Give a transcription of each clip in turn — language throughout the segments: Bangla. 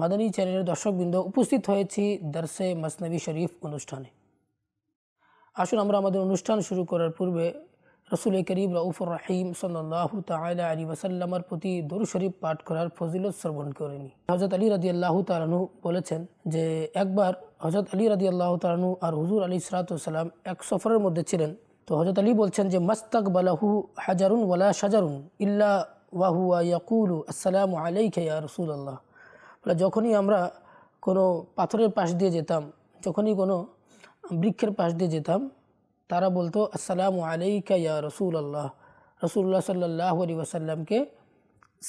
মাদানী চ্যানেলের দর্শকবৃন্দ উপস্থিত হয়েছি দার্সে মাসনবী শরীফ অনুষ্ঠানে আসুন আমরা আমাদের অনুষ্ঠান শুরু করার পূর্বে রসুল করিম রাউফুর রাহিম সাল্লাহ তালা আলী ওয়াসাল্লামার প্রতি দরু শরীফ পাঠ করার ফজিলত শ্রবণ করেনি হজরত আলী রাজি আল্লাহ তালানু বলেছেন যে একবার হজরত আলী রাজি আল্লাহ তালানু আর হুজুর আলী সালাতাম এক সফরের মধ্যে ছিলেন তো হজরত আলী বলছেন যে মস্তক বালাহু হাজারুন ওয়ালা সাজারুন ইল্লা ওয়াহু ইয়াকুলু আসসালামু আলাইকে ইয়া রসুল আল্লাহ যখনই আমরা কোনো পাথরের পাশ দিয়ে যেতাম যখনই কোনো বৃক্ষের পাশ দিয়ে যেতাম তারা বলতো আসসালামু আলাইকা ইয়া রসুল আল্লাহ রসুল্লাহ সাল্লাহ আলী ওয়াসাল্লামকে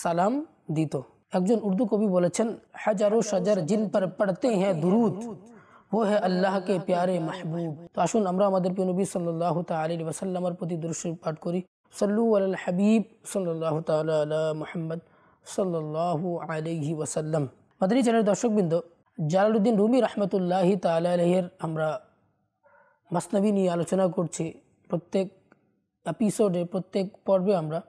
সালাম দিত একজন উর্দু কবি বলেছেন হাজারো সাজার জিন পর পড়তে হ্যাঁ দুরুদ ও হ্যাঁ আল্লাহকে প্যারে মাহবুব তো আসুন আমরা আমাদের নবী সাল্লাহ তালী ওয়াসাল্লামার প্রতি দুরুশরীফ পাঠ করি সল্লু আল হাবিব সাল্লাহ তাল আলা মোহাম্মদ সাল্লাল্লাহু আলহি ওয়াসাল্লাম মাদানী চ্যানেলের দর্শকবৃন্দ জালালুদ্দিন রুমি রহমতুল্লাহ তালাহের আমরা মাসনবী নিয়ে আলোচনা করছি প্রত্যেক এপিসোডে প্রত্যেক পর্বে আমরা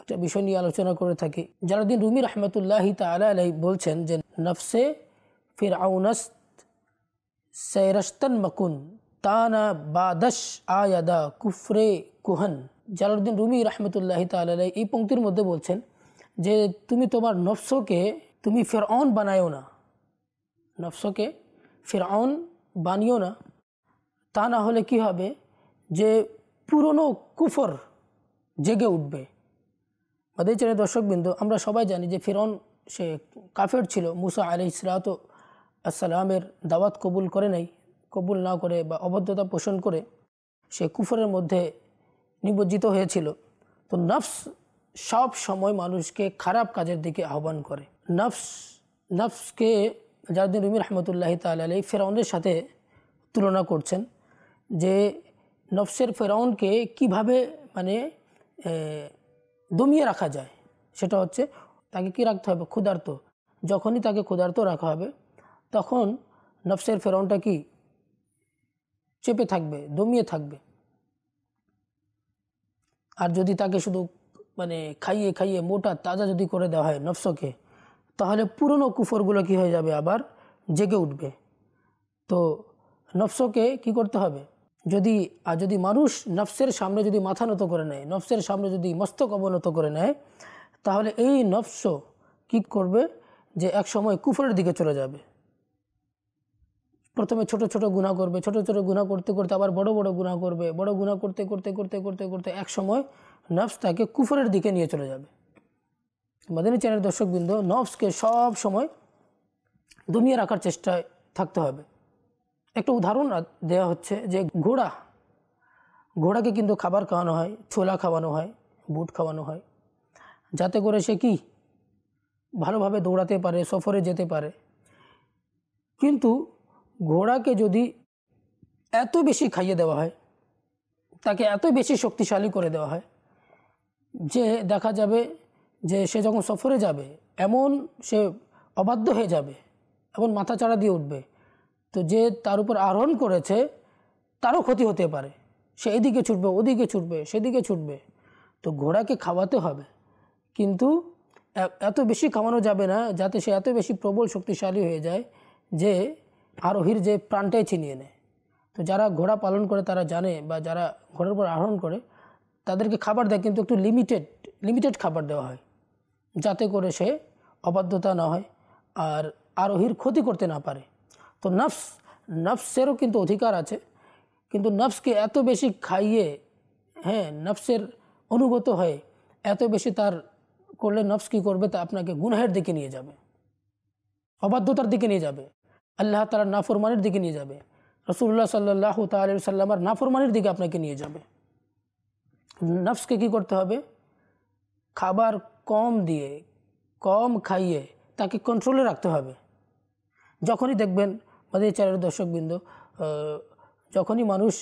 একটা বিষয় নিয়ে আলোচনা করে থাকি জালালুদ্দিন রুমি রহমতুল্লাহি তালাহি বলছেন যে নফসে ফির আউনস্ত সৈরস্তন মকুন তানা বাদশ আয়াদা কুফরে কুহন জালালুদ্দিন রুমি রহমতুল্লাহি তালাই এই পঙ্ক্তির মধ্যে বলছেন যে তুমি তোমার নফসকে তুমি অন বানায়ও না নফসকে অন বানিও না তা না হলে কি হবে যে পুরনো কুফর জেগে উঠবে আমাদের চ্যানেল দর্শকবৃন্দ আমরা সবাই জানি যে ফেরন সে কাফের ছিল মুসা আলি ইসরাত আসসালামের দাওয়াত কবুল করে নাই কবুল না করে বা অবদ্ধতা পোষণ করে সে কুফরের মধ্যে নিবজ্জিত হয়েছিল তো নফস সব সময় মানুষকে খারাপ কাজের দিকে আহ্বান করে নফস নফসকে জারুদ্দিন রুমি রহমতুল্লাহ তালাই ফেরাউনের সাথে তুলনা করছেন যে নফসের ফেরাউনকে কিভাবে মানে দমিয়ে রাখা যায় সেটা হচ্ছে তাকে কি রাখতে হবে ক্ষুধার্ত যখনই তাকে ক্ষুধার্ত রাখা হবে তখন নফসের ফেরাউনটা কি চেপে থাকবে দমিয়ে থাকবে আর যদি তাকে শুধু মানে খাইয়ে খাইয়ে মোটা তাজা যদি করে দেওয়া হয় নফসকে তাহলে পুরনো কুফরগুলো কি হয়ে যাবে আবার জেগে উঠবে তো নফসকে কি করতে হবে যদি আর যদি মানুষ নফসের সামনে যদি মাথা নত করে নেয় নফসের সামনে যদি মস্তক অবনত করে নেয় তাহলে এই নফস কি করবে যে এক সময় কুফরের দিকে চলে যাবে প্রথমে ছোট ছোট গুণা করবে ছোট ছোট গুণা করতে করতে আবার বড় বড় গুণা করবে বড় গুণা করতে করতে করতে করতে করতে এক সময় নফস তাকে কুফরের দিকে নিয়ে চলে যাবে মাদানী চ্যানেল দর্শকবৃন্দ নফসকে সব সময় দমিয়ে রাখার চেষ্টায় থাকতে হবে একটা উদাহরণ দেওয়া হচ্ছে যে ঘোড়া ঘোড়াকে কিন্তু খাবার খাওয়ানো হয় ছোলা খাওয়ানো হয় বুট খাওয়ানো হয় যাতে করে সে কি ভালোভাবে দৌড়াতে পারে সফরে যেতে পারে কিন্তু ঘোড়াকে যদি এত বেশি খাইয়ে দেওয়া হয় তাকে এত বেশি শক্তিশালী করে দেওয়া হয় যে দেখা যাবে যে সে যখন সফরে যাবে এমন সে অবাধ্য হয়ে যাবে এমন মাথা চাড়া দিয়ে উঠবে তো যে তার উপর আরোহণ করেছে তারও ক্ষতি হতে পারে সে এদিকে ছুটবে ওদিকে ছুটবে সেদিকে ছুটবে তো ঘোড়াকে খাওয়াতে হবে কিন্তু এত বেশি খাওয়ানো যাবে না যাতে সে এত বেশি প্রবল শক্তিশালী হয়ে যায় যে আরোহীর যে প্রাণটাই ছিনিয়ে নেয় তো যারা ঘোড়া পালন করে তারা জানে বা যারা ঘোড়ার উপর আহরণ করে তাদেরকে খাবার দেয় কিন্তু একটু লিমিটেড লিমিটেড খাবার দেওয়া হয় যাতে করে সে অবাধ্যতা না হয় আর আরোহীর ক্ষতি করতে না পারে তো নফস নফসেরও কিন্তু অধিকার আছে কিন্তু নফসকে এত বেশি খাইয়ে হ্যাঁ নফসের অনুগত হয়ে এত বেশি তার করলে নফস কী করবে তা আপনাকে গুনহের দিকে নিয়ে যাবে অবাধ্যতার দিকে নিয়ে যাবে আল্লাহ তালার নাফরমানের দিকে নিয়ে যাবে রসুল্লাহ সাল্লাহ তালী সাল্লামার নাফরমানের দিকে আপনাকে নিয়ে যাবে নফসকে কী করতে হবে খাবার কম দিয়ে কম খাইয়ে তাকে কন্ট্রোলে রাখতে হবে যখনই দেখবেন আমাদের চ্যানেলের দর্শকবৃন্দ যখনই মানুষ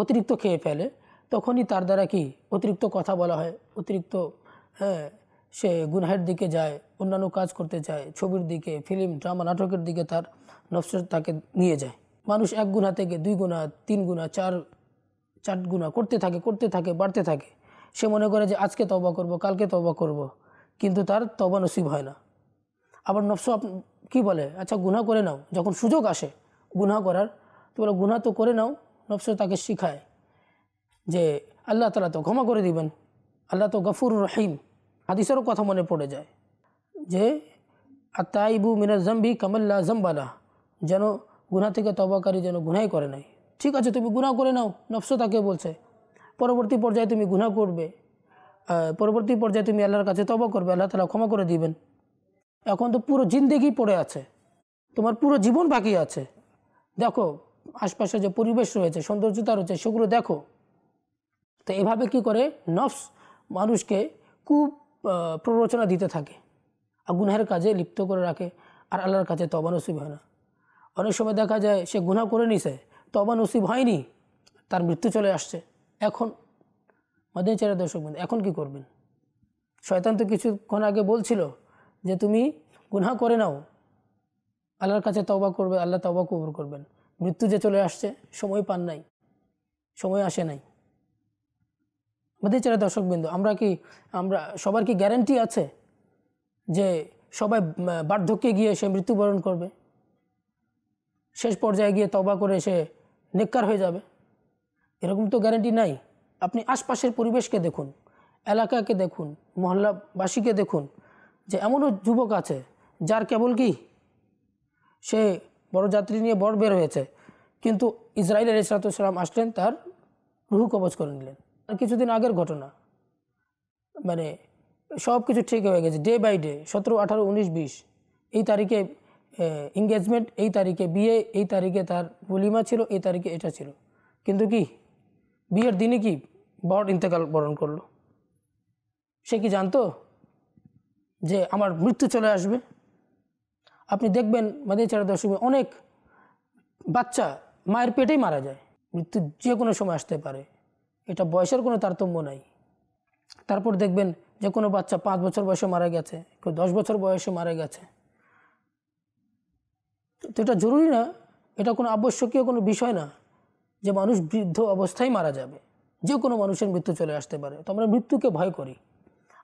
অতিরিক্ত খেয়ে ফেলে তখনই তার দ্বারা কি অতিরিক্ত কথা বলা হয় অতিরিক্ত হ্যাঁ সে গুনহের দিকে যায় অন্যান্য কাজ করতে চায় ছবির দিকে ফিল্ম ড্রামা নাটকের দিকে তার নফস তাকে নিয়ে যায় মানুষ এক গুণা থেকে দুই গুণা তিন গুণা চার চার গুণা করতে থাকে করতে থাকে বাড়তে থাকে সে মনে করে যে আজকে তবা করব কালকে তবা করব। কিন্তু তার তবা নসিব হয় না আবার নফস কি বলে আচ্ছা গুনা করে নাও যখন সুযোগ আসে গুনা করার তো বলে গুনাহ তো করে নাও নফস তাকে শিখায় যে আল্লাহ তালা তো ক্ষমা করে দিবেন আল্লাহ তো গফুর রহিম হাদিসেরও কথা মনে পড়ে যায় যে আত্মাইবু মিনাজ জম্বি কামাল্লা জম্বালা যেন গুনা থেকে তবাকারী যেন গুনাই করে নাই ঠিক আছে তুমি গুনা করে নাও নফস তাকে বলছে পরবর্তী পর্যায়ে তুমি গুণা করবে পরবর্তী পর্যায়ে তুমি আল্লাহর কাছে তবা করবে আল্লাহ তালা ক্ষমা করে দিবেন এখন তো পুরো জিন্দেগি পড়ে আছে তোমার পুরো জীবন বাকি আছে দেখো আশপাশে যে পরিবেশ রয়েছে সৌন্দর্যতা রয়েছে সেগুলো দেখো তো এভাবে কি করে নফস মানুষকে খুব প্ররোচনা দিতে থাকে আর গুনহের কাজে লিপ্ত করে রাখে আর আল্লাহর কাছে তবা নসিব হয় না অনেক সময় দেখা যায় সে গুনাহ করে নিছে তবা নসিব হয়নি তার মৃত্যু চলে আসছে এখন মাদিনী চেরা দর্শক বন্ধু এখন কি করবেন শয়তান তো কিছুক্ষণ আগে বলছিল যে তুমি গুনহা করে নাও আল্লাহর কাছে তবা করবে আল্লাহ তবা কবর করবেন মৃত্যু যে চলে আসছে সময় পান নাই সময় আসে নাই দর্শক দর্শকবৃন্দ আমরা কি আমরা সবার কি গ্যারেন্টি আছে যে সবাই বার্ধক্যে গিয়ে সে মৃত্যুবরণ করবে শেষ পর্যায়ে গিয়ে তবা করে সে নেককার হয়ে যাবে এরকম তো গ্যারান্টি নাই আপনি আশপাশের পরিবেশকে দেখুন এলাকাকে দেখুন মহল্লাবাসীকে দেখুন যে এমনও যুবক আছে যার কেবল কি সে বড় যাত্রী নিয়ে বড় বের হয়েছে কিন্তু ইসরায়েল আলী সালাতাম আসলেন তার রুহু কবচ করে নিলেন আর কিছুদিন আগের ঘটনা মানে সব কিছু ঠিক হয়ে গেছে ডে বাই ডে সতেরো আঠারো উনিশ বিশ এই তারিখে এঙ্গেজমেন্ট এই তারিখে বিয়ে এই তারিখে তার বলিমা ছিল এই তারিখে এটা ছিল কিন্তু কি বিয়ের দিনে কি বর ইন্তেকাল বরণ করলো সে কি জানতো যে আমার মৃত্যু চলে আসবে আপনি দেখবেন মাদের চার দশমে অনেক বাচ্চা মায়ের পেটেই মারা যায় মৃত্যু যে কোনো সময় আসতে পারে এটা বয়সের কোনো তারতম্য নাই তারপর দেখবেন যে কোনো বাচ্চা পাঁচ বছর বয়সে মারা গেছে কেউ দশ বছর বয়সে মারা গেছে তো এটা জরুরি না এটা কোনো আবশ্যকীয় কোনো বিষয় না যে মানুষ বৃদ্ধ অবস্থায় মারা যাবে যে কোনো মানুষের মৃত্যু চলে আসতে পারে তো আমরা মৃত্যুকে ভয় করি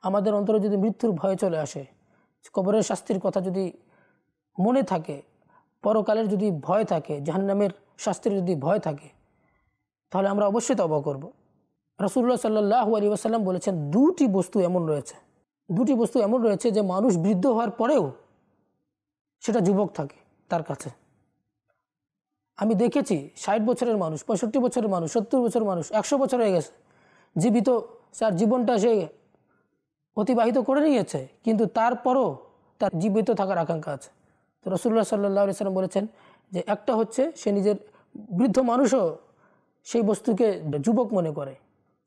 আমাদের অন্তরে যদি মৃত্যুর ভয় চলে আসে কবরের শাস্তির কথা যদি মনে থাকে পরকালের যদি ভয় থাকে জাহান্নামের শাস্তির যদি ভয় থাকে তাহলে আমরা অবশ্যই তবা করব রসুল্লাহ সাল্লাহ আলী আসাল্লাম বলেছেন দুটি বস্তু এমন রয়েছে দুটি বস্তু এমন রয়েছে যে মানুষ বৃদ্ধ হওয়ার পরেও সেটা যুবক থাকে তার কাছে আমি দেখেছি ষাট বছরের মানুষ পঁয়ষট্টি বছরের মানুষ সত্তর বছরের মানুষ একশো বছর হয়ে গেছে জীবিত তার জীবনটা সে অতিবাহিত করে নিয়েছে কিন্তু তারপরও তার জীবিত থাকার আকাঙ্ক্ষা আছে তো রসুল্লাহ সাল্লাহ সাল্লাম বলেছেন যে একটা হচ্ছে সে নিজের বৃদ্ধ মানুষও সেই বস্তুকে যুবক মনে করে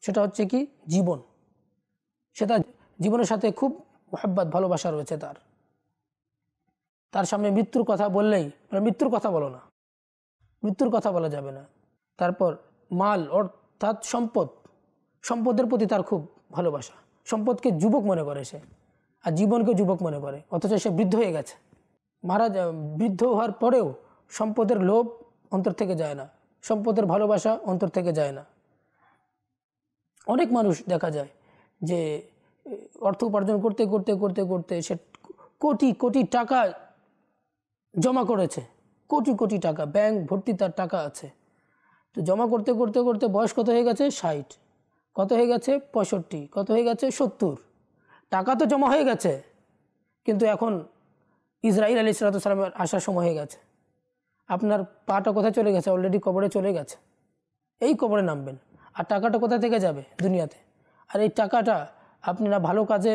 সেটা হচ্ছে কি জীবন সে তার জীবনের সাথে খুব মহাব্বাত ভালোবাসা রয়েছে তার তার সামনে মৃত্যুর কথা বললেই মানে মৃত্যুর কথা বলো না মৃত্যুর কথা বলা যাবে না তারপর মাল অর্থাৎ সম্পদ সম্পদের প্রতি তার খুব ভালোবাসা সম্পদকে যুবক মনে করে সে আর জীবনকে যুবক মনে করে অথচ সে বৃদ্ধ হয়ে গেছে মারা বৃদ্ধ হওয়ার পরেও সম্পদের লোভ অন্তর থেকে যায় না সম্পদের ভালোবাসা অন্তর থেকে যায় না অনেক মানুষ দেখা যায় যে অর্থ উপার্জন করতে করতে করতে করতে সে কোটি কোটি টাকা জমা করেছে কোটি কোটি টাকা ব্যাংক ভর্তি তার টাকা আছে তো জমা করতে করতে করতে বয়স কত হয়ে গেছে ষাট কত হয়ে গেছে পঁয়ষট্টি কত হয়ে গেছে সত্তর টাকা তো জমা হয়ে গেছে কিন্তু এখন ইসরাইল আলী সালামের আসার সময় হয়ে গেছে আপনার পাটা কোথায় চলে গেছে অলরেডি কবরে চলে গেছে এই কবরে নামবেন আর টাকাটা কোথা থেকে যাবে দুনিয়াতে আর এই টাকাটা আপনি না ভালো কাজে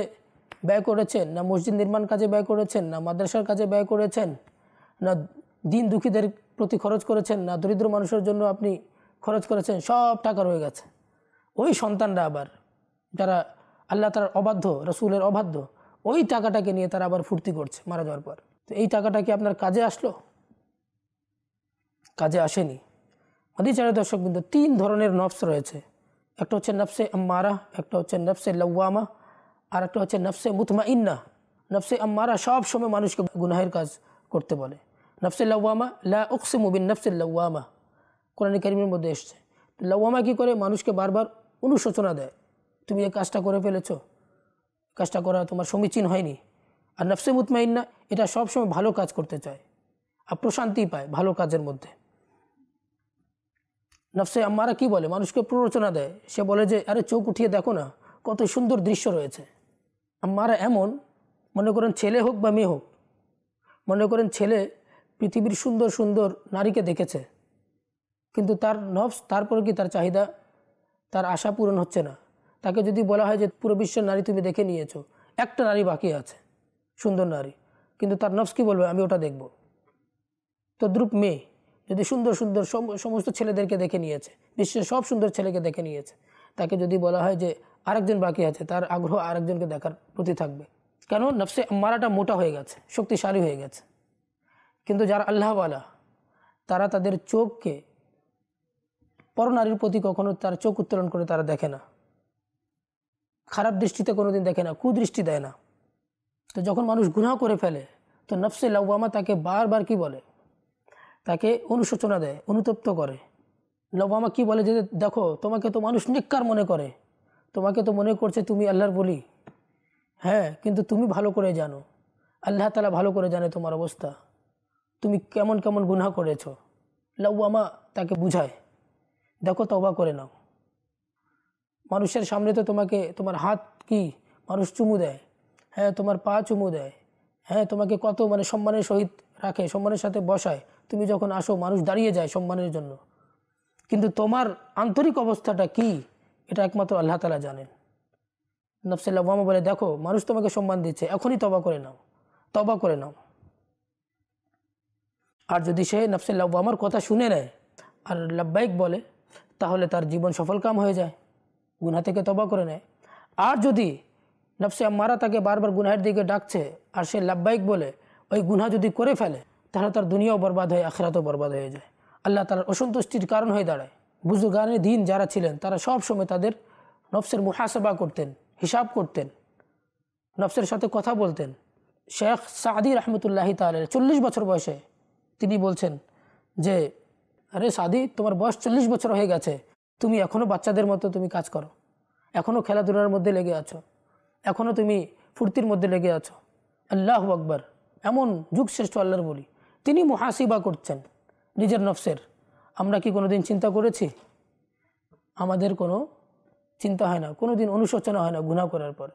ব্যয় করেছেন না মসজিদ নির্মাণ কাজে ব্যয় করেছেন না মাদ্রাসার কাজে ব্যয় করেছেন না দিন দুঃখীদের প্রতি খরচ করেছেন না দরিদ্র মানুষের জন্য আপনি খরচ করেছেন সব টাকা রয়ে গেছে ওই সন্তানরা আবার যারা আল্লাহ তার অবাধ্য রসুলের অবাধ্য ওই টাকাটাকে নিয়ে তারা আবার ফুর্তি করছে মারা যাওয়ার পর তো এই টাকাটা কি আপনার কাজে আসলো কাজে আসেনি হাদিচারে দর্শক কিন্তু তিন ধরনের নফস রয়েছে একটা হচ্ছে নফসে আম্মারা একটা হচ্ছে নফসে লওয়ামা আর একটা হচ্ছে নফসে মুতমা ইন্না নফসে আম্মারা সব সময় মানুষকে গুনাহের কাজ করতে বলে নফসুল লাউামা লা উকসে মুবিন নফসুল লাউামা কোরআন করিমের মধ্যে এসছে তো কী করে মানুষকে বারবার অনুশোচনা দেয় তুমি এই কাজটা করে ফেলেছ কাজটা করা তোমার সমীচীন হয়নি আর নফসে মুতমাইন্না এটা সবসময় ভালো কাজ করতে চায় আর প্রশান্তি পায় ভালো কাজের মধ্যে নফসে আম্মারা কি বলে মানুষকে প্ররোচনা দেয় সে বলে যে আরে চোখ উঠিয়ে দেখো না কত সুন্দর দৃশ্য রয়েছে আম্মারা এমন মনে করেন ছেলে হোক বা মেয়ে হোক মনে করেন ছেলে পৃথিবীর সুন্দর সুন্দর নারীকে দেখেছে কিন্তু তার নফস তারপরে কি তার চাহিদা তার আশা পূরণ হচ্ছে না তাকে যদি বলা হয় যে পুরো বিশ্বের নারী তুমি দেখে নিয়েছো একটা নারী বাকি আছে সুন্দর নারী কিন্তু তার নফস কি বলবে আমি ওটা দেখব তদ্রুপ মেয়ে যদি সুন্দর সুন্দর সমস্ত ছেলেদেরকে দেখে নিয়েছে বিশ্বের সব সুন্দর ছেলেকে দেখে নিয়েছে তাকে যদি বলা হয় যে আরেকজন বাকি আছে তার আগ্রহ আরেকজনকে দেখার প্রতি থাকবে কেন নফসে মারাটা মোটা হয়ে গেছে শক্তিশালী হয়ে গেছে কিন্তু যারা আল্লাহওয়ালা তারা তাদের চোখকে পরনারীর প্রতি কখনো তার চোখ উত্তোলন করে তারা দেখে না খারাপ দৃষ্টিতে কোনোদিন দেখে না কুদৃষ্টি দেয় না তো যখন মানুষ গুনাহ করে ফেলে তো নফসে লওয়ামা তাকে বারবার কি বলে তাকে অনুশোচনা দেয় অনুতপ্ত করে লওয়ামা কি বলে যে দেখো তোমাকে তো মানুষ নিকার মনে করে তোমাকে তো মনে করছে তুমি আল্লাহর বলি হ্যাঁ কিন্তু তুমি ভালো করে জানো আল্লাহ তালা ভালো করে জানে তোমার অবস্থা তুমি কেমন কেমন গুনাহ করেছ লাউয়ামা তাকে বুঝায় দেখো তবা করে নাও মানুষের সামনে তো তোমাকে তোমার হাত কি মানুষ চুমু দেয় হ্যাঁ তোমার পা চুমু দেয় হ্যাঁ তোমাকে কত মানে সম্মানের সহিত রাখে সম্মানের সাথে বসায় তুমি যখন আসো মানুষ দাঁড়িয়ে যায় সম্মানের জন্য কিন্তু তোমার আন্তরিক অবস্থাটা কি এটা একমাত্র আল্লাহ তালা জানেন নফসাল্লাহ বলে দেখো মানুষ তোমাকে সম্মান দিচ্ছে এখনই তবা করে নাও তবা করে নাও আর যদি সে নফসে লব্বামার কথা শুনে নেয় আর লাব্বাইক বলে তাহলে তার জীবন সফল কাম হয়ে যায় গুনা থেকে তবা করে নেয় আর যদি নফসে আম্মারা তাকে বারবার গুনাহের দিকে ডাকছে আর সে লাব্বাইক বলে ওই গুনা যদি করে ফেলে তাহলে তার দুনিয়াও বরবাদ হয় আখেরাতও বরবাদ হয়ে যায় আল্লাহ তার অসন্তুষ্টির কারণ হয়ে দাঁড়ায় গানের দিন যারা ছিলেন তারা সব সময় তাদের নফসের মুহাসবা করতেন হিসাব করতেন নফসের সাথে কথা বলতেন শেখ সাদি রহমতুল্লাহি তালের চল্লিশ বছর বয়সে তিনি বলছেন যে আরে সাদি তোমার বয়স চল্লিশ বছর হয়ে গেছে তুমি এখনও বাচ্চাদের মতো তুমি কাজ করো এখনও খেলাধুলার মধ্যে লেগে আছো এখনও তুমি ফুর্তির মধ্যে লেগে আছো আল্লাহ আকবর এমন যুগ শ্রেষ্ঠ আল্লাহর বলি তিনি মহাসিবা করছেন নিজের নফসের আমরা কি কোনো দিন চিন্তা করেছি আমাদের কোনো চিন্তা হয় না কোনো দিন অনুশোচনা হয় না গুণা করার পর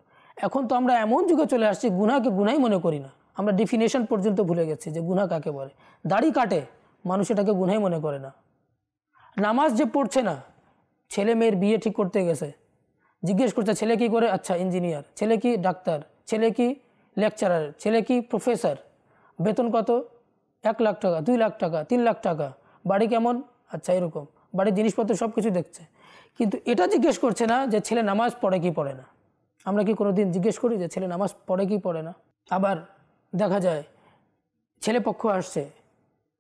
এখন তো আমরা এমন যুগে চলে আসছি গুণাকে গুণাই মনে করি না আমরা ডিফিনেশন পর্যন্ত ভুলে গেছি যে গুনা কাকে বলে দাড়ি কাটে মানুষ এটাকে গুনাই মনে করে না নামাজ যে পড়ছে না ছেলে মেয়ের বিয়ে ঠিক করতে গেছে জিজ্ঞেস করছে ছেলে কি করে আচ্ছা ইঞ্জিনিয়ার ছেলে কি ডাক্তার ছেলে কি লেকচারার ছেলে কি প্রফেসর বেতন কত এক লাখ টাকা দুই লাখ টাকা তিন লাখ টাকা বাড়ি কেমন আচ্ছা এরকম বাড়ির জিনিসপত্র সব কিছু দেখছে কিন্তু এটা জিজ্ঞেস করছে না যে ছেলে নামাজ পড়ে কি পড়ে না আমরা কি কোনো দিন জিজ্ঞেস করি যে ছেলে নামাজ পড়ে কি পড়ে না আবার দেখা যায় ছেলে পক্ষ আসছে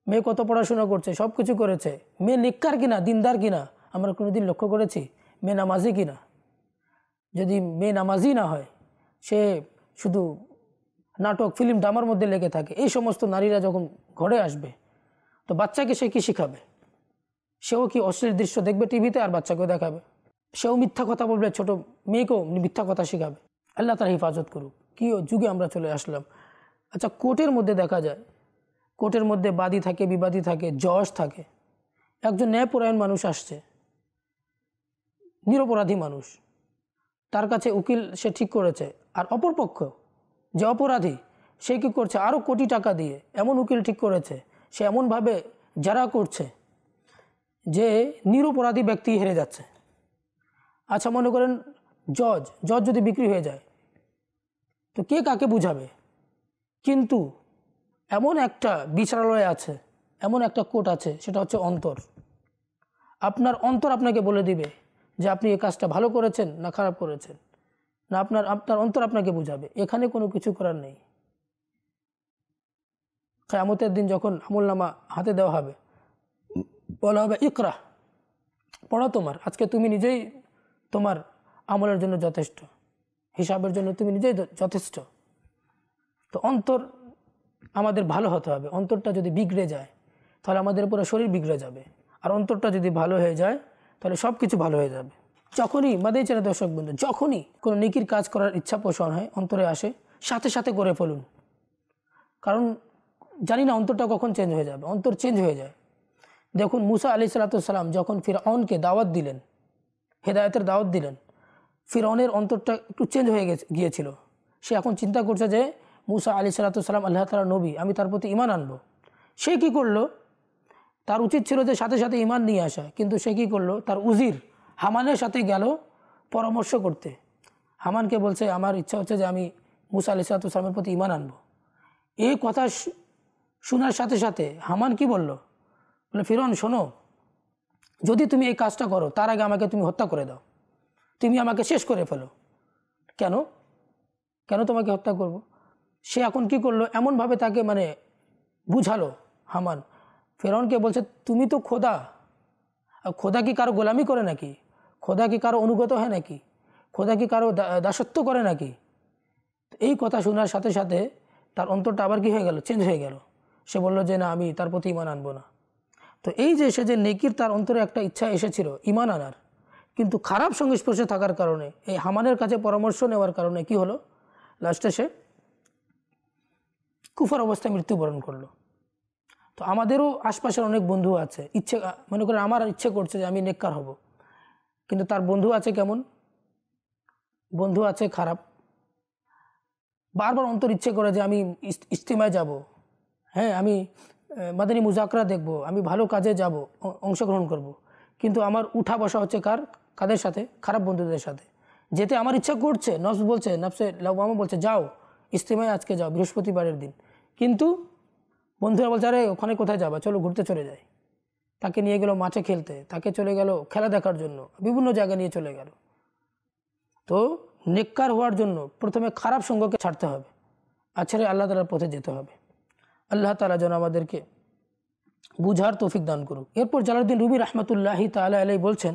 মেয়ে কত পড়াশোনা করছে সব কিছু করেছে মেয়ে নিকার কিনা দিনদার কিনা আমরা কোনোদিন লক্ষ্য করেছি মেয়ে নামাজি কিনা যদি মেয়ে নামাজি না হয় সে শুধু নাটক ফিল্ম ড্রামার মধ্যে লেগে থাকে এই সমস্ত নারীরা যখন ঘরে আসবে তো বাচ্চাকে সে কী শিখাবে সেও কি অশ্লীল দৃশ্য দেখবে টিভিতে আর বাচ্চাকেও দেখাবে সেও মিথ্যা কথা বলবে ছোট মেয়েকেও মিথ্যা কথা শেখাবে আল্লাহ তার হেফাজত করুক কী যুগে আমরা চলে আসলাম আচ্ছা কোর্টের মধ্যে দেখা যায় কোর্টের মধ্যে বাদী থাকে বিবাদী থাকে জজ থাকে একজন ন্যায়পরায়ণ মানুষ আসছে নিরপরাধী মানুষ তার কাছে উকিল সে ঠিক করেছে আর অপরপক্ষ যে অপরাধী সে কী করছে আরও কোটি টাকা দিয়ে এমন উকিল ঠিক করেছে সে এমনভাবে যারা করছে যে নিরপরাধী ব্যক্তি হেরে যাচ্ছে আচ্ছা মনে করেন জজ জজ যদি বিক্রি হয়ে যায় তো কে কাকে বুঝাবে কিন্তু এমন একটা বিচারালয় আছে এমন একটা কোর্ট আছে সেটা হচ্ছে অন্তর আপনার অন্তর আপনাকে বলে দিবে যে আপনি এই কাজটা ভালো করেছেন না খারাপ করেছেন না আপনার আপনার অন্তর আপনাকে বোঝাবে এখানে কোনো কিছু করার নেই কেয়ামতের দিন যখন নামা হাতে দেওয়া হবে বলা হবে ইকরা পড়া তোমার আজকে তুমি নিজেই তোমার আমলের জন্য যথেষ্ট হিসাবের জন্য তুমি নিজেই যথেষ্ট তো অন্তর আমাদের ভালো হতে হবে অন্তরটা যদি বিগড়ে যায় তাহলে আমাদের পুরো শরীর বিগড়ে যাবে আর অন্তরটা যদি ভালো হয়ে যায় তাহলে সব কিছু ভালো হয়ে যাবে যখনই মাদেই চেনা দর্শক বন্ধু যখনই কোনো নিকির কাজ করার ইচ্ছা পোষণ হয় অন্তরে আসে সাথে সাথে করে ফেলুন কারণ জানি না অন্তরটা কখন চেঞ্জ হয়ে যাবে অন্তর চেঞ্জ হয়ে যায় দেখুন মুসা আলি সালাতাম যখন ফির অনকে দাওয়াত দিলেন হেদায়তের দাওয়াত দিলেন ফির অনের অন্তরটা একটু চেঞ্জ হয়ে গিয়েছিল সে এখন চিন্তা করছে যে মুসা আলি সাল্লাতুসাল্লাম আল্লাহ তালা নবী আমি তার প্রতি ইমান আনবো সে কি করলো তার উচিত ছিল যে সাথে সাথে ইমান নিয়ে আসা কিন্তু সে কি করলো তার উজির হামানের সাথে গেল পরামর্শ করতে হামানকে বলছে আমার ইচ্ছা হচ্ছে যে আমি মুসা আলি সাল্লাতুসাল্লামের প্রতি ইমান আনবো এই কথা শোনার সাথে সাথে হামান কি বলল বলে ফিরন শোনো যদি তুমি এই কাজটা করো তার আগে আমাকে তুমি হত্যা করে দাও তুমি আমাকে শেষ করে ফেলো কেন কেন তোমাকে হত্যা করব সে এখন কি করলো এমনভাবে তাকে মানে বুঝালো হামান ফেরনকে বলছে তুমি তো খোদা আর খোদা কি কারো গোলামি করে নাকি খোদা কি কারো অনুগত হয় নাকি খোদা কি কারো দাসত্ব করে নাকি এই কথা শোনার সাথে সাথে তার অন্তরটা আবার কি হয়ে গেল চেঞ্জ হয়ে গেল সে বলল যে না আমি তার প্রতি ইমান আনবো না তো এই যে সে যে নেকির তার অন্তরে একটা ইচ্ছা এসেছিল ইমান আনার কিন্তু খারাপ সংস্পর্শে থাকার কারণে এই হামানের কাছে পরামর্শ নেওয়ার কারণে কি হলো লাস্টে সে কুফার অবস্থায় মৃত্যুবরণ করলো তো আমাদেরও আশপাশের অনেক বন্ধু আছে ইচ্ছে মনে করেন আমার ইচ্ছে করছে যে আমি নেককার হব কিন্তু তার বন্ধু আছে কেমন বন্ধু আছে খারাপ বারবার অন্তর ইচ্ছে করে যে আমি ইস্তিমায় যাব হ্যাঁ আমি মাদানী মুজাকরা দেখব আমি ভালো কাজে যাব অংশগ্রহণ করব। কিন্তু আমার উঠা বসা হচ্ছে কার কাদের সাথে খারাপ বন্ধুদের সাথে যেতে আমার ইচ্ছা করছে নফস বলছে নফসে লাউমামা বলছে যাও ইস্তিমায় আজকে যাও বৃহস্পতিবারের দিন কিন্তু বন্ধুরা বলছে আরে ওখানে কোথায় যাবা চলো ঘুরতে চলে যাই তাকে নিয়ে গেল মাঠে খেলতে তাকে চলে গেল খেলা দেখার জন্য বিভিন্ন জায়গা নিয়ে চলে গেল তো নেককার হওয়ার জন্য প্রথমে খারাপ সঙ্গকে ছাড়তে হবে আর ছেড়ে আল্লাহ তালার পথে যেতে হবে আল্লাহ তালা যেন আমাদেরকে বুঝার তৌফিক দান করুক এরপর জালাউদ্দিন রুবি রহমতুল্লাহি তালা আলাই বলছেন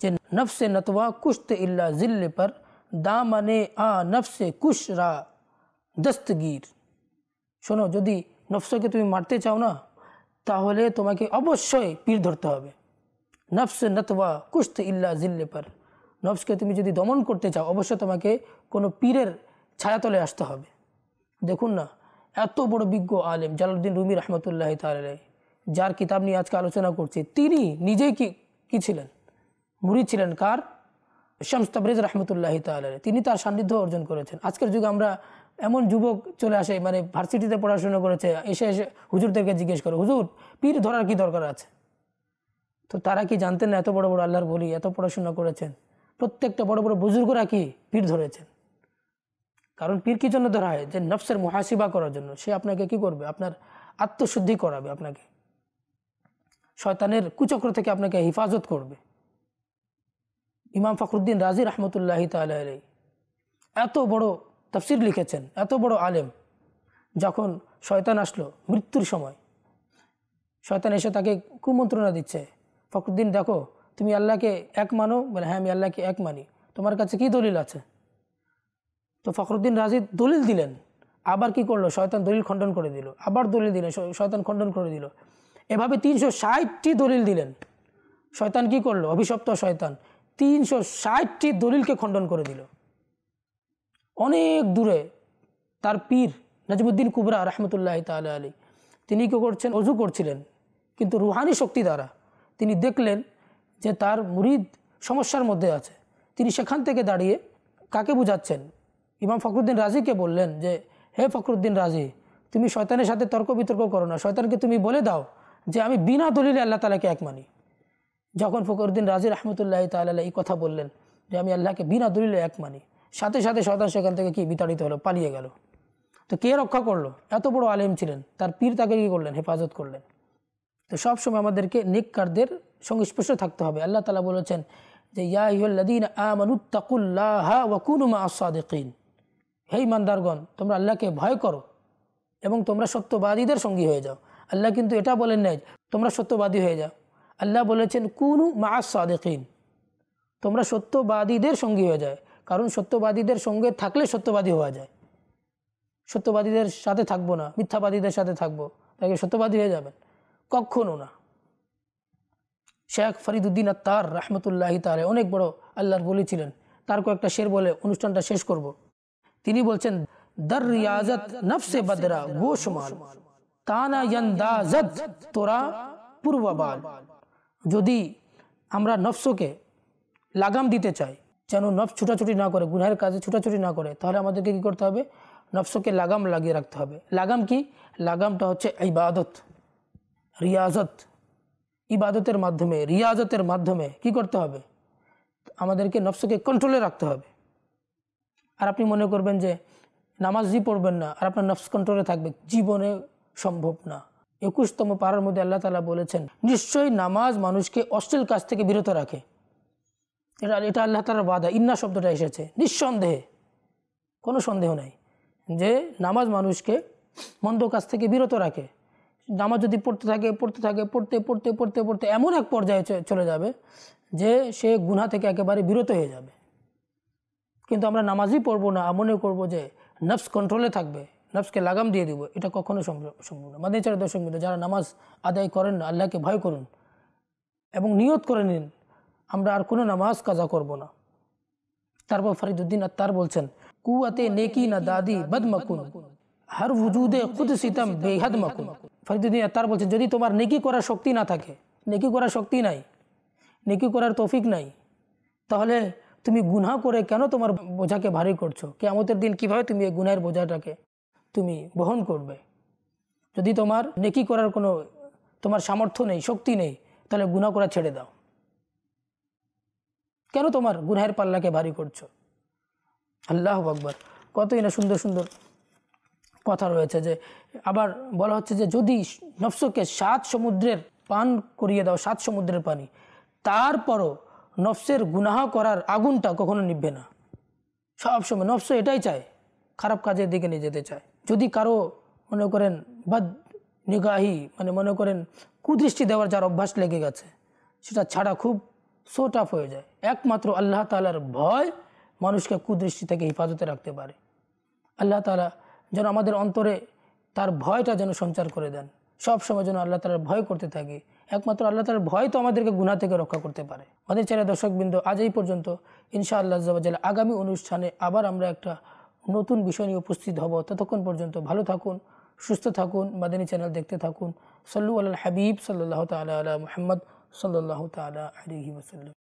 যে নফসে নতবা কুশতে ইল্লা জিল্লে পর দামানে আ নফসে কুশরা দস্তগীর শোনো যদি নফসকে তুমি মারতে চাও না তাহলে তোমাকে অবশ্যই পীর ধরতে হবে নফস নতবা কুস্ত ইল্লা জিল্লে পার নফসকে তুমি যদি দমন করতে চাও অবশ্যই তোমাকে কোনো পীরের ছায়াতলে আসতে হবে দেখুন না এত বড় বিজ্ঞ আলেম জালুদ্দিন রুমি রহমতুল্লাহ তালে যার কিতাব নিয়ে আজকে আলোচনা করছি তিনি নিজেই কি কী ছিলেন মুড়ি ছিলেন কার শামস্তাবরিজ রহমতুল্লাহ তালে তিনি তার সান্নিধ্য অর্জন করেছেন আজকের যুগে আমরা এমন যুবক চলে আসে মানে ভার্সিটিতে পড়াশুনো করেছে এসে এসে হুজুরদেরকে জিজ্ঞেস করে হুজুর পীর ধরার কি দরকার আছে তো তারা কি জানতেন না এত বড় বড় আল্লাহর বলি এত পড়াশোনা করেছেন প্রত্যেকটা বড় বড় বুজুর্গরা কি পীর ধরেছেন কারণ পীর কি জন্য ধরা হয় যে নফসের মহাসিবা করার জন্য সে আপনাকে কি করবে আপনার আত্মশুদ্ধি করাবে আপনাকে শয়তানের কুচক্র থেকে আপনাকে হেফাজত করবে ইমাম ফখরুদ্দিন রাজি রহমতুল্লাহ তালাই এত বড় তাফসির লিখেছেন এত বড় আলেম যখন শয়তান আসলো মৃত্যুর সময় শয়তান এসে তাকে কুমন্ত্রণা দিচ্ছে ফখরুদ্দিন দেখো তুমি আল্লাহকে এক মানো বলে হ্যাঁ আমি আল্লাহকে এক মানি তোমার কাছে কি দলিল আছে তো ফখরুদ্দিন রাজি দলিল দিলেন আবার কি করলো শয়তান দলিল খণ্ডন করে দিল আবার দলিল দিলেন শয়তান খণ্ডন করে দিল এভাবে তিনশো ষাটটি দলিল দিলেন শয়তান কি করলো অভিশপ্ত শয়তান তিনশো ষাটটি দলিলকে খণ্ডন করে দিল অনেক দূরে তার পীর নাজিমুদ্দিন কুবরা রহমতুল্লাহ তাল আলী তিনি কী করছেন অজু করছিলেন কিন্তু রুহানি শক্তি দ্বারা তিনি দেখলেন যে তার মুরিদ সমস্যার মধ্যে আছে তিনি সেখান থেকে দাঁড়িয়ে কাকে বুঝাচ্ছেন ইমাম ফখরুদ্দিন রাজিকে বললেন যে হে ফখরুদ্দিন রাজি তুমি শয়তানের সাথে তর্ক বিতর্ক করো না শয়তানকে তুমি বলে দাও যে আমি বিনা দলিলে আল্লাহ তালাকে এক মানি যখন ফখরুদ্দিন রাজি রহমতুল্লাহ তাল্লাহ এই কথা বললেন যে আমি আল্লাহকে বিনা দলিলে এক মানি সাথে সাথে শয়তান সেখান থেকে কি বিতাড়িত হলো পালিয়ে গেল তো কে রক্ষা করলো এত বড় আলেম ছিলেন তার পীর তাকে কী করলেন হেফাজত করলেন তো সবসময় আমাদেরকে নিককারদের সংস্পর্শ থাকতে হবে আল্লাহ তালা বলেছেন যে ইয়াহ্লাদিন হে ইমানদারগণ তোমরা আল্লাহকে ভয় করো এবং তোমরা সত্যবাদীদের সঙ্গী হয়ে যাও আল্লাহ কিন্তু এটা বলেন নাই তোমরা সত্যবাদী হয়ে যাও আল্লাহ বলেছেন কুনু মা সাদেকিন তোমরা সত্যবাদীদের সঙ্গী হয়ে যায় কারণ সত্যবাদীদের সঙ্গে থাকলে সত্যবাদী হওয়া যায় সত্যবাদীদের সাথে থাকবো না মিথ্যাবাদীদের সাথে থাকবো তাকে সত্যবাদী হয়ে যাবেন কখনও না শেখ ফরিদুদ্দিন আত্মার রাহমতুল্লাহি তার অনেক বড় আল্লাহর বলেছিলেন তার কয়েকটা শের বলে অনুষ্ঠানটা শেষ করব। তিনি বলছেন দর রিয়াজত নফসে বদরা তানা তোরা পূর্বাবাল যদি আমরা নফসকে লাগাম দিতে চাই যেন নফ ছুটাছুটি না করে গুনহের কাজে ছুটাছুটি না করে তাহলে আমাদেরকে কী করতে হবে নফসকে লাগাম লাগিয়ে রাখতে হবে লাগাম কি লাগামটা হচ্ছে ইবাদত রিয়াজত ইবাদতের মাধ্যমে রিয়াজতের মাধ্যমে কি করতে হবে আমাদেরকে নফসকে কন্ট্রোলে রাখতে হবে আর আপনি মনে করবেন যে নামাজই পড়বেন না আর আপনার নফস কন্ট্রোলে থাকবে জীবনে সম্ভব না একুশতম পাড়ার মধ্যে আল্লাহ তালা বলেছেন নিশ্চয়ই নামাজ মানুষকে অশ্লীল কাজ থেকে বিরত রাখে এটা এটা আল্লাহ তালার বাধা ইন্না শব্দটা এসেছে নিঃসন্দেহে কোনো সন্দেহ নাই যে নামাজ মানুষকে মন্দ কাজ থেকে বিরত রাখে নামাজ যদি পড়তে থাকে পড়তে থাকে পড়তে পড়তে পড়তে পড়তে এমন এক পর্যায়ে চলে যাবে যে সে গুনা থেকে একেবারে বিরত হয়ে যাবে কিন্তু আমরা নামাজই পড়বো না মনে করব যে নফস কন্ট্রোলে থাকবে নফসকে লাগাম দিয়ে দিব এটা কখনো সম্ভব না মাদের দর্শক যারা নামাজ আদায় করেন না আল্লাহকে ভয় করুন এবং নিয়ত করে নিন আমরা আর কোনো নামাজ কাজা করব না তারপর ফরিদুদ্দিন আত্মার বলছেন কুয়াতে নেকি না দাদি বদমাকুন হার হুজুদে খুদ সিতম বেহাদ মাকুন ফরিদুদ্দিন আত্মার বলছেন যদি তোমার নেকি করার শক্তি না থাকে নেকি করার শক্তি নাই নেকি করার তৌফিক নাই তাহলে তুমি গুনা করে কেন তোমার বোঝাকে ভারী করছো কেমতের দিন কীভাবে তুমি এই গুনাহের বোঝাটাকে তুমি বহন করবে যদি তোমার নেকি করার কোনো তোমার সামর্থ্য নেই শক্তি নেই তাহলে গুণা করা ছেড়ে দাও কেন তোমার গুনহের পাল্লাকে ভারী করছো আল্লাহ আকবর কতই না সুন্দর সুন্দর কথা রয়েছে যে আবার বলা হচ্ছে যে যদি নফসকে সাত সমুদ্রের পান করিয়ে দাও সাত সমুদ্রের পানি তারপরও নফসের গুনাহ করার আগুনটা কখনো নিভবে না সবসময় নফস এটাই চায় খারাপ কাজের দিকে নিয়ে যেতে চায় যদি কারো মনে করেন বাদ নিগাহি মানে মনে করেন কুদৃষ্টি দেওয়ার যার অভ্যাস লেগে গেছে সেটা ছাড়া খুব সোটাফ হয়ে যায় একমাত্র আল্লাহ তালার ভয় মানুষকে কুদৃষ্টি থেকে হেফাজতে রাখতে পারে আল্লাহ তালা যেন আমাদের অন্তরে তার ভয়টা যেন সঞ্চার করে দেন সব সময় যেন আল্লাহ তালার ভয় করতে থাকে একমাত্র আল্লাহ তালার ভয় তো আমাদেরকে গুণা থেকে রক্ষা করতে পারে আমাদের ছেলে দর্শকবৃন্দ আজ এই পর্যন্ত ইনশা আল্লাহ জবাজাল আগামী অনুষ্ঠানে আবার আমরা একটা নতুন বিষয় নিয়ে উপস্থিত হব ততক্ষণ পর্যন্ত ভালো থাকুন সুস্থ থাকুন মাদানী চ্যানেল দেখতে থাকুন সল্লু আল্লাহ হাবিব সাল্লাহ তালা আলা মোহাম্মদ সাল্লাহ তালা আলহি ওসাল্লাম